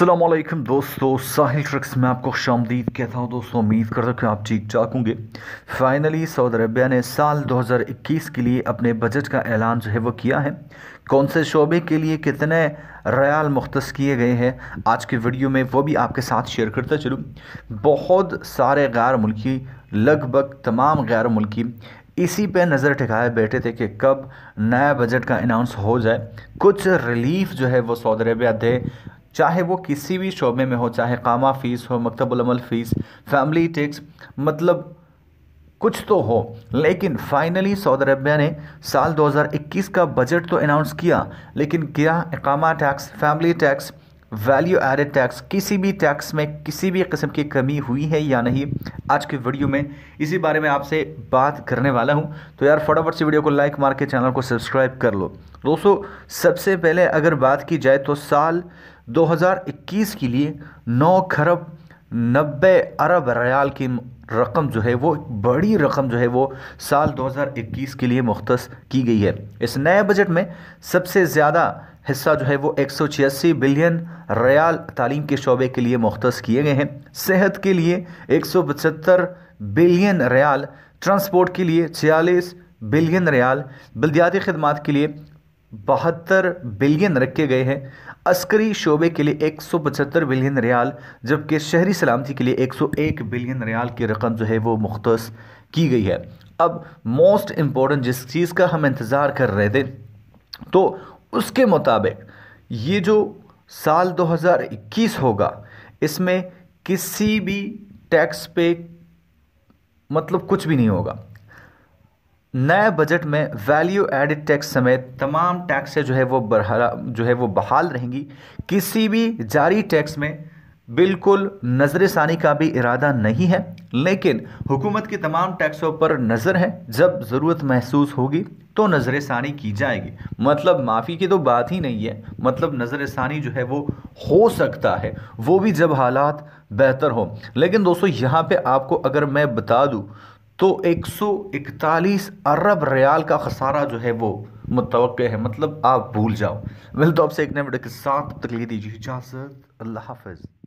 असलम दोस्तों साहिल ट्रक्स में आपको शामदीद कहता हूँ दोस्तों उम्मीद करता हूँ कि आप ठीक ठाक होंगे फाइनली सऊदी अरबिया ने साल 2021 के लिए अपने बजट का ऐलान जो है वो किया है कौन से शोबे के लिए कितने रयाल मुख्त किए गए हैं आज के वीडियो में वो भी आपके साथ शेयर करता चलूँ बहुत सारे गैर मुल्की लगभग तमाम गैर मुल्की इसी पे नज़र ठिकाए बैठे थे कि कब नया बजट का अनाउंस हो जाए कुछ रिलीफ जो है वो सऊदी अरबिया दे चाहे वो किसी भी शोबे में हो चाहे कामा फ़ीस हो मकतबलमल फ़ीस फैमिली टैक्स मतलब कुछ तो हो लेकिन फाइनली सऊदी अरबिया ने साल 2021 का बजट तो अनाउंस किया लेकिन क्या income tax family tax value added tax किसी भी टैक्स में किसी भी किस्म की कमी हुई है या नहीं आज के वीडियो में इसी बारे में आपसे बात करने वाला हूं तो यार फटाफट से वीडियो को लाइक मार के चैनल को सब्सक्राइब कर लो दोस्तों सबसे पहले अगर बात की जाए तो साल 2021 के लिए नौ खरब नब्बे अरब रयाल की रकम जो है वो बड़ी रकम जो है वो साल 2021 के लिए मुख्त की गई है इस नए बजट में सबसे ज़्यादा हिस्सा जो है वो एक बिलियन रयाल तालीम के शोबे के लिए मुख्त किए गए हैं सेहत के लिए एक बिलियन रयाल ट्रांसपोर्ट के लिए छियालीस बिलियन रयाल बलदियाती खदमात के लिए बहत्तर बिलियन रखे गए हैं अस्करी शोबे के लिए एक सौ पचहत्तर बिलियन रियाल जबकि शहरी सलामती के लिए एक सौ एक बिलियन रियाल की रकम जो है वो मुख्त की गई है अब मोस्ट इम्पॉर्टेंट जिस चीज़ का हम इंतज़ार कर रहे थे तो उसके मुताबिक ये जो साल 2021 होगा इसमें किसी भी टैक्स पे मतलब कुछ भी नहीं होगा नए बजट में वैल्यू एडिड टैक्स समेत तमाम टैक्स जो है वो बरहरा जो है वो बहाल रहेंगी किसी भी जारी टैक्स में बिल्कुल नज़र षानी का भी इरादा नहीं है लेकिन हुकूमत की तमाम टैक्सों पर नज़र है जब ज़रूरत महसूस होगी तो नज़र षानी की जाएगी मतलब माफ़ी की तो बात ही नहीं है मतलब नज़र षानी जो है वो हो सकता है वो भी जब हालात बेहतर हो लेकिन दोस्तों यहाँ पे आपको अगर मैं बता दूँ तो 141 अरब रियाल का खसारा जो है वो मुतव है मतलब आप भूल जाओ मिल तो आपसे एक नए वीडियो के साथ तकली दीजिए इजाज़त अल्लाह हाफिज़